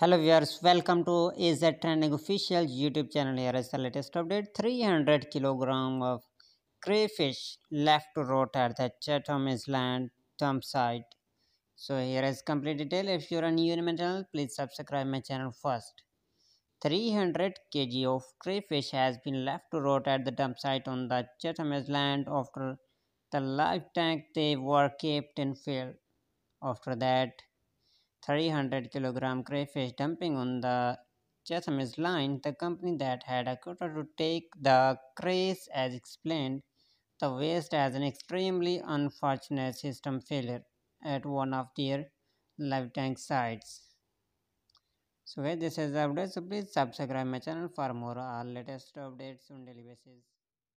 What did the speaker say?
hello viewers welcome to az Training official youtube channel here is the latest update 300 kilogram of crayfish left to rot at the chatham island dump site so here is complete detail if you're a new in my channel please subscribe my channel first 300 kg of crayfish has been left to rot at the dump site on the chatham island after the live tank they were kept in field after that 300 kilogram crayfish dumping on the Chatham's line, the company that had a quota to take the crayfish, as explained the waste as an extremely unfortunate system failure at one of their live tank sites. So guys, this is the update. So please subscribe my channel for more our uh, latest updates on daily basis.